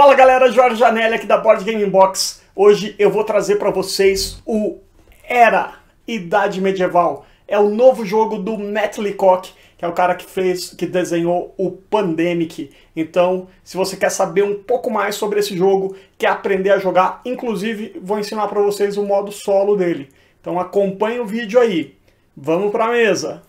Fala galera, Jorge Janelli aqui da Board Game Box. Hoje eu vou trazer para vocês o Era Idade Medieval. É o novo jogo do Matt Leacock, que é o cara que fez, que desenhou o Pandemic. Então, se você quer saber um pouco mais sobre esse jogo, quer aprender a jogar, inclusive vou ensinar para vocês o modo solo dele. Então acompanhe o vídeo aí. Vamos para a mesa.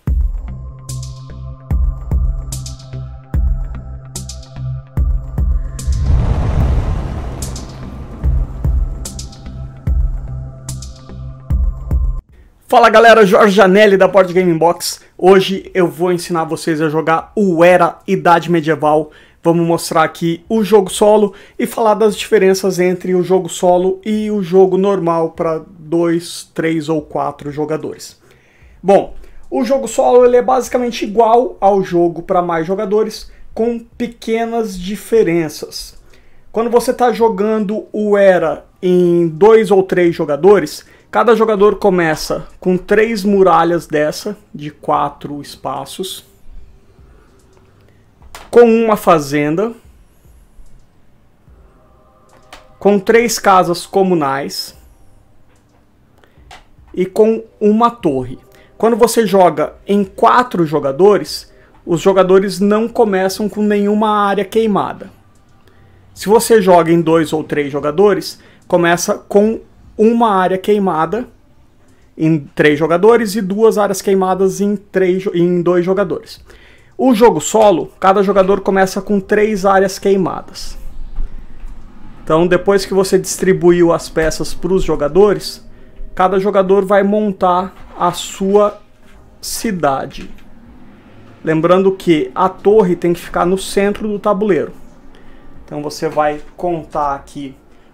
Fala galera, Jorge Janelli da Board Game Box. Hoje eu vou ensinar vocês a jogar o Era Idade Medieval. Vamos mostrar aqui o jogo solo e falar das diferenças entre o jogo solo e o jogo normal para dois, três ou quatro jogadores. Bom, o jogo solo ele é basicamente igual ao jogo para mais jogadores, com pequenas diferenças. Quando você está jogando o Era em dois ou três jogadores, Cada jogador começa com três muralhas dessa, de quatro espaços, com uma fazenda, com três casas comunais e com uma torre. Quando você joga em quatro jogadores, os jogadores não começam com nenhuma área queimada. Se você joga em dois ou três jogadores, começa com uma área queimada em três jogadores e duas áreas queimadas em, três, em dois jogadores. O jogo solo, cada jogador começa com três áreas queimadas. Então, depois que você distribuiu as peças para os jogadores, cada jogador vai montar a sua cidade. Lembrando que a torre tem que ficar no centro do tabuleiro. Então, você vai contar aqui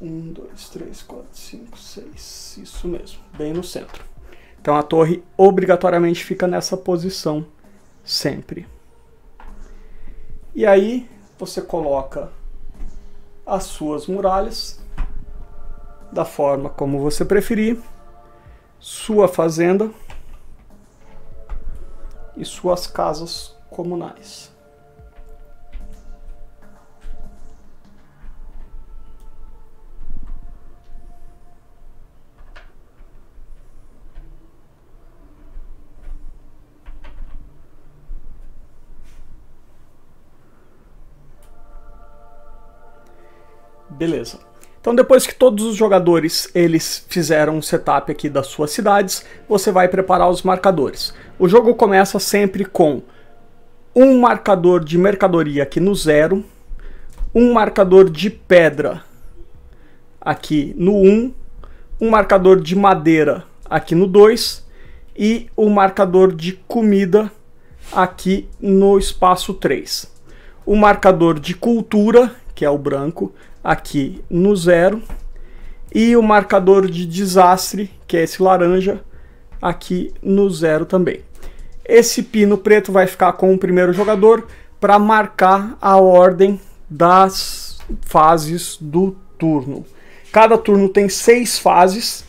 Um, dois, três, quatro, cinco, seis. Isso mesmo, bem no centro. Então a torre obrigatoriamente fica nessa posição sempre. E aí você coloca as suas muralhas da forma como você preferir, sua fazenda e suas casas comunais. Beleza. Então depois que todos os jogadores eles fizeram um setup aqui das suas cidades, você vai preparar os marcadores. O jogo começa sempre com um marcador de mercadoria aqui no zero, um marcador de pedra aqui no 1, um, um marcador de madeira aqui no 2 e o um marcador de comida aqui no espaço 3. O marcador de cultura, que é o branco, aqui no zero e o marcador de desastre, que é esse laranja, aqui no zero também. Esse pino preto vai ficar com o primeiro jogador para marcar a ordem das fases do turno. Cada turno tem seis fases.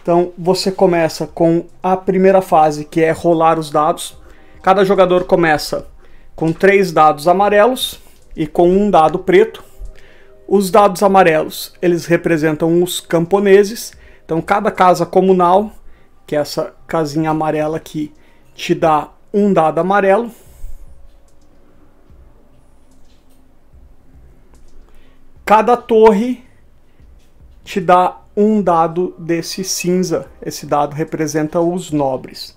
Então você começa com a primeira fase, que é rolar os dados. Cada jogador começa com três dados amarelos e com um dado preto os dados amarelos, eles representam os camponeses. Então cada casa comunal, que é essa casinha amarela aqui, te dá um dado amarelo. Cada torre te dá um dado desse cinza. Esse dado representa os nobres.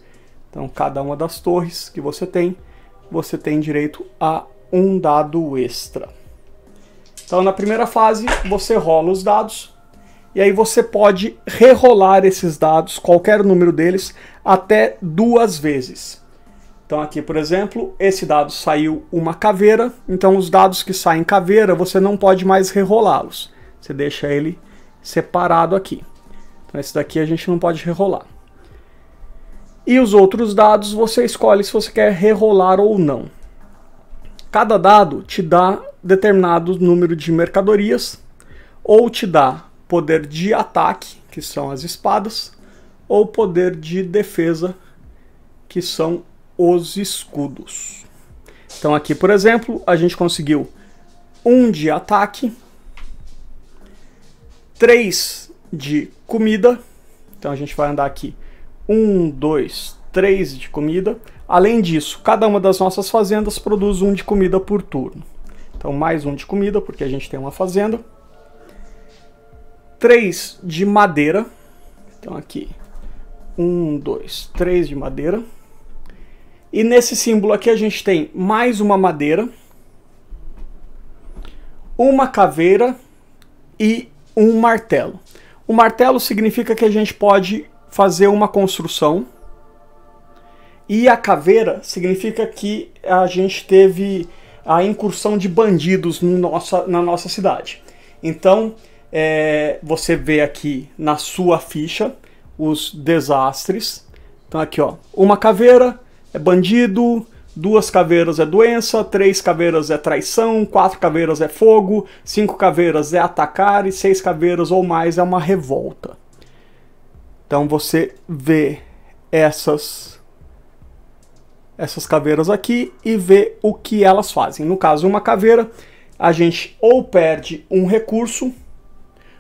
Então, cada uma das torres que você tem, você tem direito a um dado extra. Então, na primeira fase, você rola os dados e aí você pode rerolar esses dados, qualquer número deles, até duas vezes. Então aqui, por exemplo, esse dado saiu uma caveira, então os dados que saem caveira, você não pode mais rerolá-los. Você deixa ele separado aqui. Então esse daqui a gente não pode rerolar. E os outros dados você escolhe se você quer rerolar ou não. Cada dado te dá determinado número de mercadorias, ou te dá poder de ataque, que são as espadas, ou poder de defesa, que são os escudos. Então aqui, por exemplo, a gente conseguiu um de ataque, três de comida. Então a gente vai andar aqui um, dois, três de comida. Além disso, cada uma das nossas fazendas produz um de comida por turno. Então, mais um de comida, porque a gente tem uma fazenda. Três de madeira. Então, aqui. Um, dois, três de madeira. E nesse símbolo aqui a gente tem mais uma madeira, uma caveira e um martelo. O martelo significa que a gente pode fazer uma construção. E a caveira significa que a gente teve a incursão de bandidos no nossa, na nossa cidade. Então, é, você vê aqui na sua ficha os desastres. Então, aqui, ó, uma caveira é bandido, duas caveiras é doença, três caveiras é traição, quatro caveiras é fogo, cinco caveiras é atacar e seis caveiras ou mais é uma revolta. Então, você vê essas essas caveiras aqui e ver o que elas fazem. No caso, uma caveira, a gente ou perde um recurso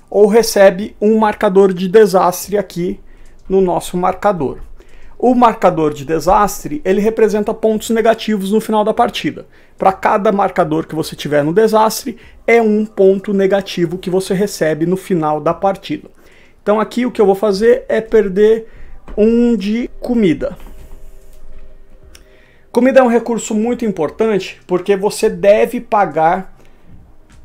ou recebe um marcador de desastre aqui no nosso marcador. O marcador de desastre, ele representa pontos negativos no final da partida. Para cada marcador que você tiver no desastre, é um ponto negativo que você recebe no final da partida. Então aqui o que eu vou fazer é perder um de comida. Comida é um recurso muito importante porque você deve pagar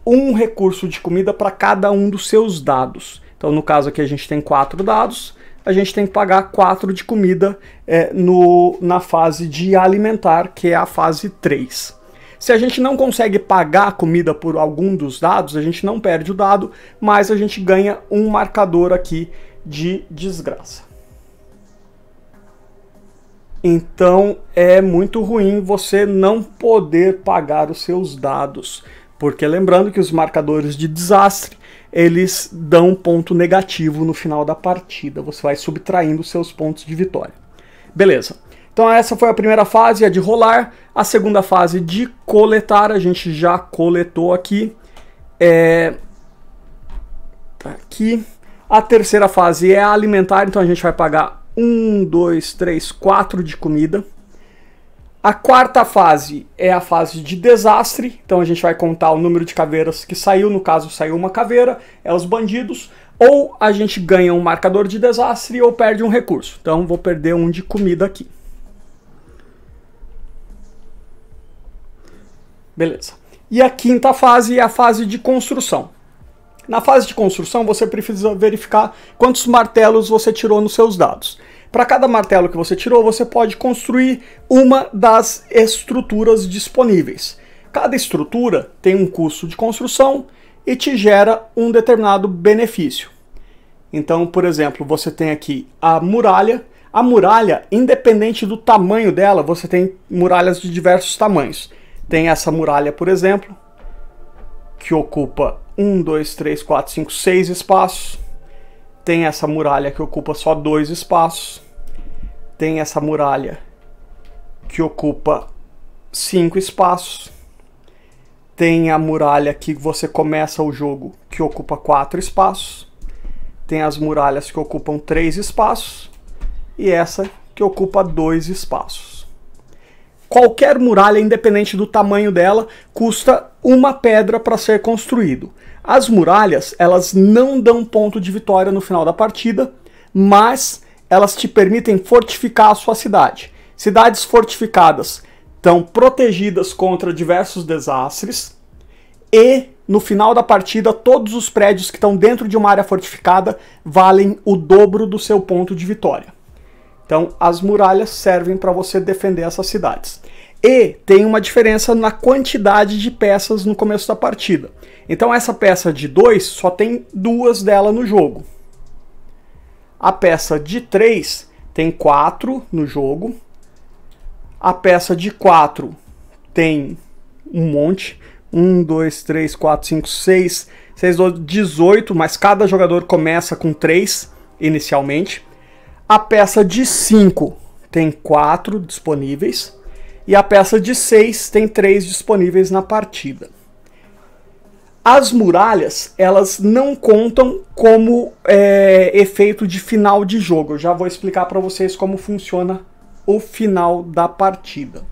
um recurso de comida para cada um dos seus dados. Então, no caso aqui, a gente tem quatro dados, a gente tem que pagar quatro de comida é, no, na fase de alimentar, que é a fase 3. Se a gente não consegue pagar a comida por algum dos dados, a gente não perde o dado, mas a gente ganha um marcador aqui de desgraça. Então é muito ruim você não poder pagar os seus dados, porque lembrando que os marcadores de desastre eles dão ponto negativo no final da partida. Você vai subtraindo seus pontos de vitória. Beleza. Então essa foi a primeira fase, a de rolar. A segunda fase de coletar, a gente já coletou aqui. É... Tá aqui. A terceira fase é alimentar, então a gente vai pagar um, dois, três, quatro de comida. A quarta fase é a fase de desastre, então a gente vai contar o número de caveiras que saiu, no caso saiu uma caveira, é os bandidos, ou a gente ganha um marcador de desastre ou perde um recurso. Então vou perder um de comida aqui. Beleza. E a quinta fase é a fase de construção. Na fase de construção, você precisa verificar quantos martelos você tirou nos seus dados. Para cada martelo que você tirou, você pode construir uma das estruturas disponíveis. Cada estrutura tem um custo de construção e te gera um determinado benefício. Então, por exemplo, você tem aqui a muralha. A muralha, independente do tamanho dela, você tem muralhas de diversos tamanhos. Tem essa muralha, por exemplo, que ocupa 1, 2, 3, 4, 5, 6 espaços. Tem essa muralha que ocupa só dois espaços. Tem essa muralha que ocupa cinco espaços. Tem a muralha que você começa o jogo que ocupa quatro espaços. Tem as muralhas que ocupam três espaços. E essa que ocupa dois espaços. Qualquer muralha, independente do tamanho dela, custa uma pedra para ser construído. As muralhas, elas não dão ponto de vitória no final da partida, mas elas te permitem fortificar a sua cidade. Cidades fortificadas estão protegidas contra diversos desastres e no final da partida todos os prédios que estão dentro de uma área fortificada valem o dobro do seu ponto de vitória. Então as muralhas servem para você defender essas cidades. E tem uma diferença na quantidade de peças no começo da partida. Então essa peça de 2 só tem duas dela no jogo. A peça de 3 tem 4 no jogo. A peça de 4 tem um monte. 1, 2, 3, 4, 5, 6, 6, 12, 18, mas cada jogador começa com 3 inicialmente. A peça de 5 tem 4 disponíveis e a peça de 6 tem 3 disponíveis na partida. As muralhas, elas não contam como é, efeito de final de jogo. Eu já vou explicar para vocês como funciona o final da partida.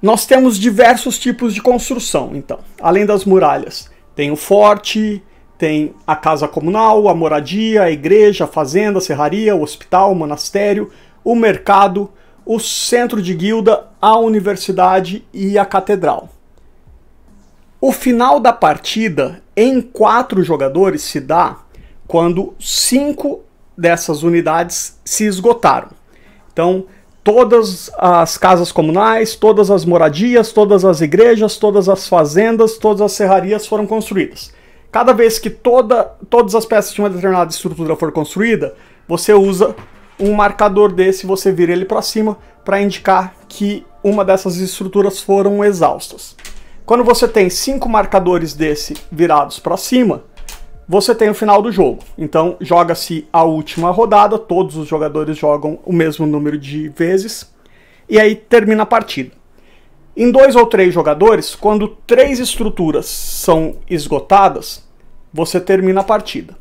Nós temos diversos tipos de construção, então. Além das muralhas, tem o forte, tem a casa comunal, a moradia, a igreja, a fazenda, a serraria, o hospital, o monastério, o mercado, o centro de guilda, a universidade e a catedral. O final da partida em quatro jogadores se dá quando cinco dessas unidades se esgotaram. Então, todas as casas comunais, todas as moradias, todas as igrejas, todas as fazendas, todas as serrarias foram construídas. Cada vez que toda, todas as peças de uma determinada estrutura for construída, você usa um marcador desse você vira ele para cima para indicar que uma dessas estruturas foram exaustas. Quando você tem cinco marcadores desse virados para cima, você tem o final do jogo. Então joga-se a última rodada, todos os jogadores jogam o mesmo número de vezes e aí termina a partida. Em dois ou três jogadores, quando três estruturas são esgotadas, você termina a partida.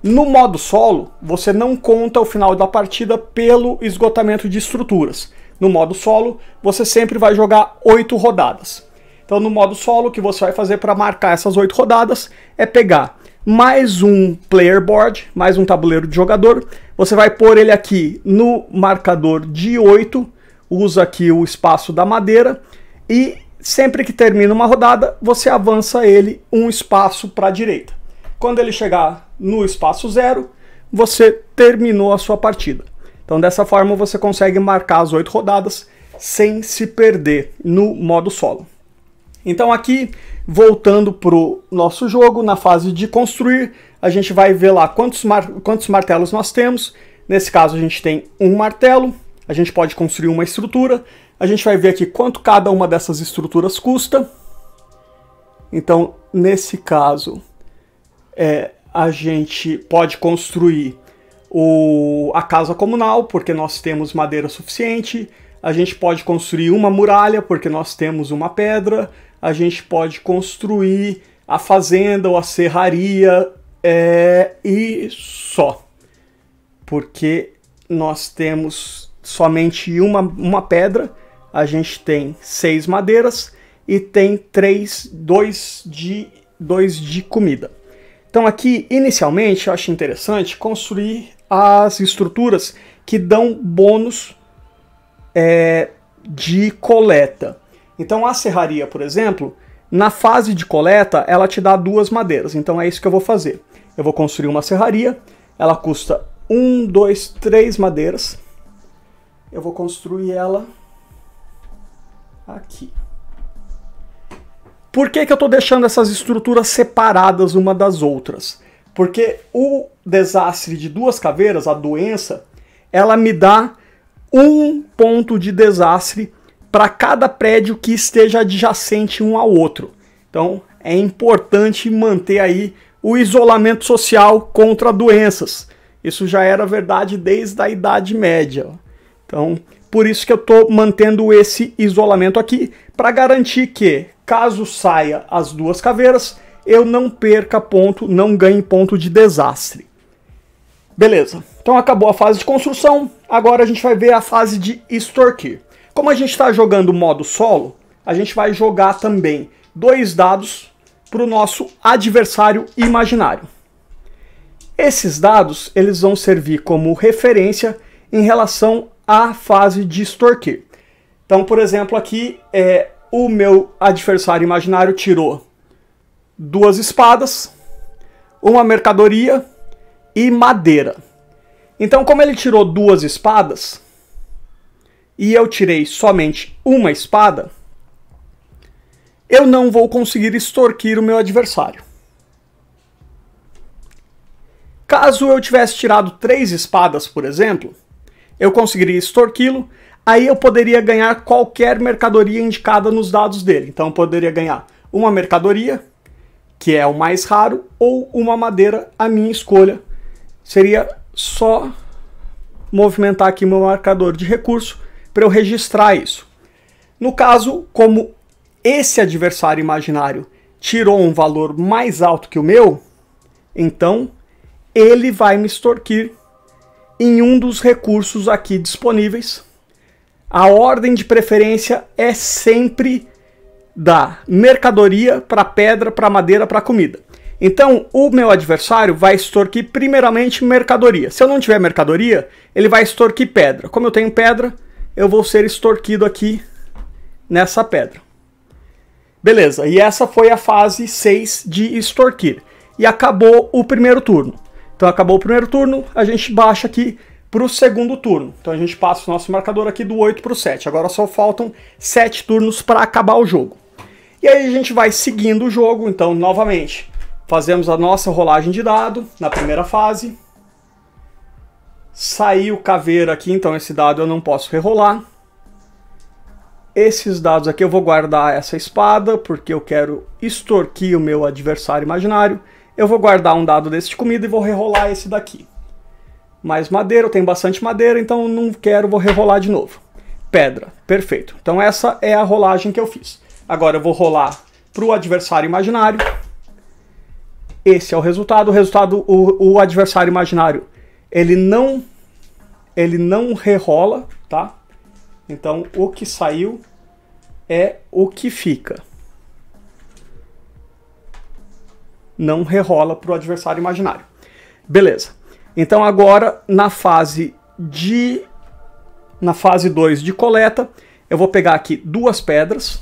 No modo solo, você não conta o final da partida pelo esgotamento de estruturas. No modo solo, você sempre vai jogar oito rodadas. Então, no modo solo, o que você vai fazer para marcar essas oito rodadas é pegar mais um player board, mais um tabuleiro de jogador. Você vai pôr ele aqui no marcador de oito, usa aqui o espaço da madeira e sempre que termina uma rodada, você avança ele um espaço para a direita. Quando ele chegar no espaço zero, você terminou a sua partida. Então, dessa forma, você consegue marcar as oito rodadas sem se perder no modo solo. Então, aqui, voltando para o nosso jogo, na fase de construir, a gente vai ver lá quantos, mar quantos martelos nós temos. Nesse caso, a gente tem um martelo, a gente pode construir uma estrutura. A gente vai ver aqui quanto cada uma dessas estruturas custa. Então, nesse caso, é, a gente pode construir o, a casa comunal, porque nós temos madeira suficiente, a gente pode construir uma muralha, porque nós temos uma pedra, a gente pode construir a fazenda ou a serraria é, e só. Porque nós temos somente uma, uma pedra, a gente tem seis madeiras e tem três, dois de, dois de comida. Então, aqui, inicialmente, eu acho interessante construir as estruturas que dão bônus é, de coleta. Então, a serraria, por exemplo, na fase de coleta, ela te dá duas madeiras. Então, é isso que eu vou fazer. Eu vou construir uma serraria, ela custa um, dois, três madeiras. Eu vou construir ela aqui. Por que, que eu estou deixando essas estruturas separadas uma das outras? Porque o desastre de duas caveiras, a doença, ela me dá um ponto de desastre para cada prédio que esteja adjacente um ao outro. Então é importante manter aí o isolamento social contra doenças. Isso já era verdade desde a Idade Média. Então, por isso que eu estou mantendo esse isolamento aqui, para garantir que Caso saia as duas caveiras, eu não perca ponto, não ganhe ponto de desastre. Beleza, então acabou a fase de construção, agora a gente vai ver a fase de extorquir. Como a gente está jogando modo solo, a gente vai jogar também dois dados para o nosso adversário imaginário. Esses dados eles vão servir como referência em relação à fase de extorquir. Então, por exemplo, aqui é, o meu adversário imaginário tirou duas espadas, uma mercadoria e madeira. Então, como ele tirou duas espadas e eu tirei somente uma espada, eu não vou conseguir extorquir o meu adversário. Caso eu tivesse tirado três espadas, por exemplo, eu conseguiria extorquí-lo aí eu poderia ganhar qualquer mercadoria indicada nos dados dele. Então eu poderia ganhar uma mercadoria, que é o mais raro, ou uma madeira, a minha escolha. Seria só movimentar aqui meu marcador de recurso para eu registrar isso. No caso, como esse adversário imaginário tirou um valor mais alto que o meu, então ele vai me extorquir em um dos recursos aqui disponíveis, a ordem de preferência é sempre da mercadoria para pedra, para madeira, para comida. Então, o meu adversário vai extorquir primeiramente mercadoria. Se eu não tiver mercadoria, ele vai extorquir pedra. Como eu tenho pedra, eu vou ser extorquido aqui nessa pedra. Beleza, e essa foi a fase 6 de extorquir. E acabou o primeiro turno. Então acabou o primeiro turno, a gente baixa aqui para o segundo turno. Então a gente passa o nosso marcador aqui do 8 para o 7. Agora só faltam 7 turnos para acabar o jogo. E aí a gente vai seguindo o jogo, então novamente fazemos a nossa rolagem de dado na primeira fase. Saiu caveira aqui, então esse dado eu não posso rerolar. Esses dados aqui eu vou guardar essa espada, porque eu quero extorquir o meu adversário imaginário. Eu vou guardar um dado desse de comida e vou rerolar esse daqui mais madeira, eu tenho bastante madeira, então não quero, vou rerolar de novo. Pedra, perfeito. Então essa é a rolagem que eu fiz. Agora eu vou rolar para o adversário imaginário. Esse é o resultado. O resultado, o, o adversário imaginário, ele não, ele não rerola, tá? Então o que saiu é o que fica. Não rerola para o adversário imaginário. Beleza. Então agora na fase de na fase 2 de coleta, eu vou pegar aqui duas pedras,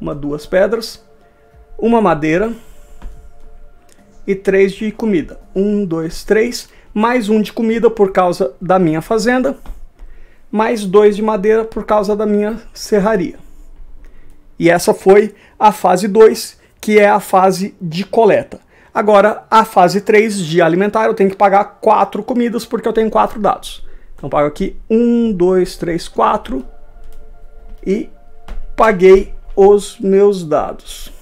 uma duas pedras, uma madeira e três de comida. Um, dois, três, mais um de comida por causa da minha fazenda, mais dois de madeira por causa da minha serraria. E essa foi a fase 2, que é a fase de coleta. Agora, a fase 3 de alimentar, eu tenho que pagar 4 comidas porque eu tenho 4 dados. Então, eu pago aqui 1, 2, 3, 4 e paguei os meus dados.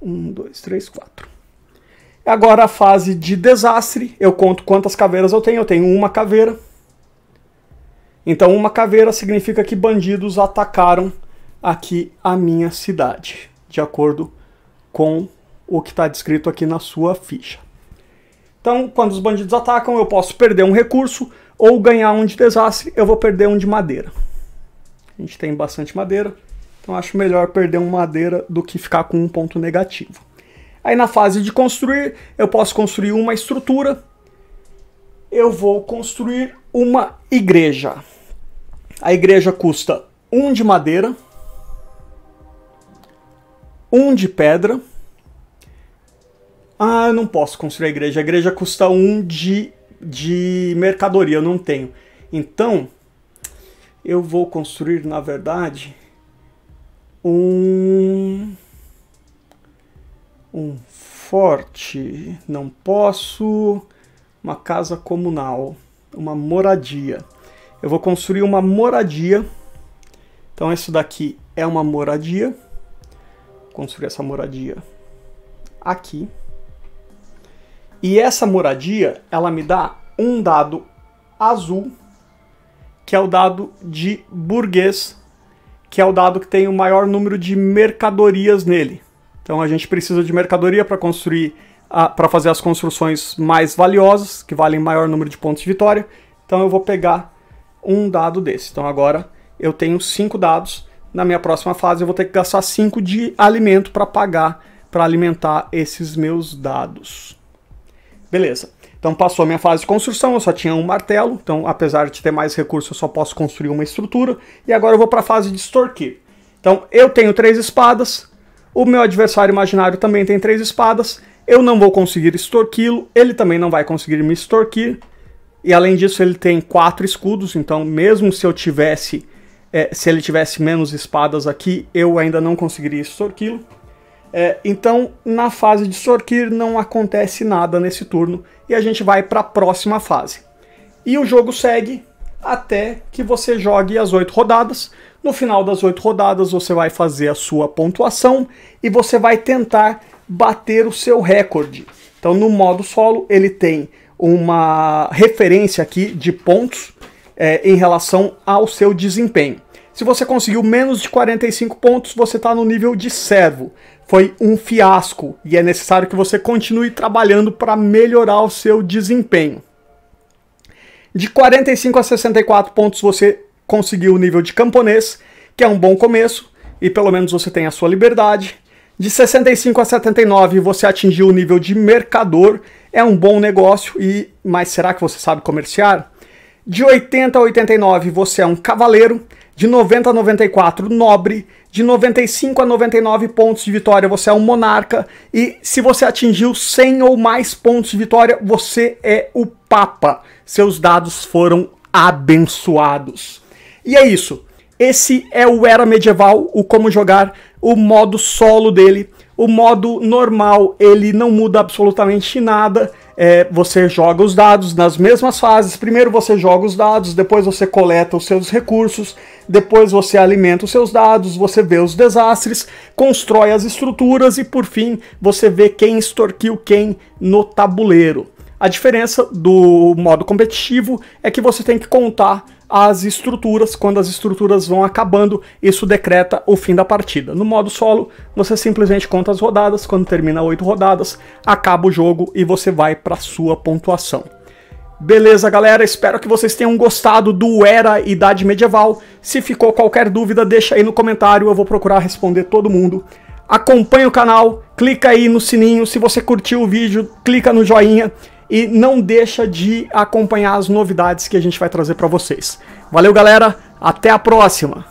1, 2, 3, 4. Agora a fase de desastre, eu conto quantas caveiras eu tenho. Eu tenho uma caveira. Então uma caveira significa que bandidos atacaram aqui a minha cidade, de acordo com o que está descrito aqui na sua ficha. Então, quando os bandidos atacam, eu posso perder um recurso ou ganhar um de desastre, eu vou perder um de madeira. A gente tem bastante madeira, então acho melhor perder um madeira do que ficar com um ponto negativo. Aí na fase de construir, eu posso construir uma estrutura. Eu vou construir uma igreja. A igreja custa um de madeira, um de pedra ah, eu não posso construir a igreja. A igreja custa um de, de mercadoria, eu não tenho. Então, eu vou construir, na verdade, um. Um forte. Não posso. Uma casa comunal. Uma moradia. Eu vou construir uma moradia. Então, isso daqui é uma moradia. Vou construir essa moradia aqui. E essa moradia, ela me dá um dado azul, que é o dado de burguês, que é o dado que tem o maior número de mercadorias nele. Então a gente precisa de mercadoria para construir, ah, para fazer as construções mais valiosas, que valem maior número de pontos de vitória. Então eu vou pegar um dado desse. Então agora eu tenho cinco dados. Na minha próxima fase eu vou ter que gastar cinco de alimento para pagar, para alimentar esses meus dados. Beleza. Então passou a minha fase de construção, eu só tinha um martelo, então apesar de ter mais recursos eu só posso construir uma estrutura. E agora eu vou para a fase de extorquir. Então eu tenho três espadas, o meu adversário imaginário também tem três espadas, eu não vou conseguir extorquí-lo, ele também não vai conseguir me extorquir. E além disso ele tem quatro escudos, então mesmo se eu tivesse, é, se ele tivesse menos espadas aqui, eu ainda não conseguiria extorquí-lo. É, então, na fase de Sorkir não acontece nada nesse turno e a gente vai para a próxima fase. E o jogo segue até que você jogue as oito rodadas. No final das oito rodadas, você vai fazer a sua pontuação e você vai tentar bater o seu recorde. Então, no modo solo, ele tem uma referência aqui de pontos é, em relação ao seu desempenho. Se você conseguiu menos de 45 pontos, você está no nível de servo foi um fiasco e é necessário que você continue trabalhando para melhorar o seu desempenho. De 45 a 64 pontos você conseguiu o nível de camponês, que é um bom começo e pelo menos você tem a sua liberdade. De 65 a 79 você atingiu o nível de mercador, é um bom negócio e mas será que você sabe comerciar? De 80 a 89 você é um cavaleiro, de 90 a 94, nobre. De 95 a 99 pontos de vitória, você é um monarca. E se você atingiu 100 ou mais pontos de vitória, você é o papa. Seus dados foram abençoados. E é isso. Esse é o Era Medieval, o como jogar, o modo solo dele. O modo normal, ele não muda absolutamente nada é, você joga os dados nas mesmas fases. Primeiro você joga os dados, depois você coleta os seus recursos, depois você alimenta os seus dados, você vê os desastres, constrói as estruturas e por fim você vê quem extorquiu quem no tabuleiro. A diferença do modo competitivo é que você tem que contar as estruturas, quando as estruturas vão acabando, isso decreta o fim da partida. No modo solo, você simplesmente conta as rodadas, quando termina oito rodadas, acaba o jogo e você vai para sua pontuação. Beleza, galera? Espero que vocês tenham gostado do Era Idade Medieval. Se ficou qualquer dúvida, deixa aí no comentário, eu vou procurar responder todo mundo. Acompanhe o canal, clica aí no sininho, se você curtiu o vídeo, clica no joinha e não deixa de acompanhar as novidades que a gente vai trazer para vocês. Valeu, galera, até a próxima.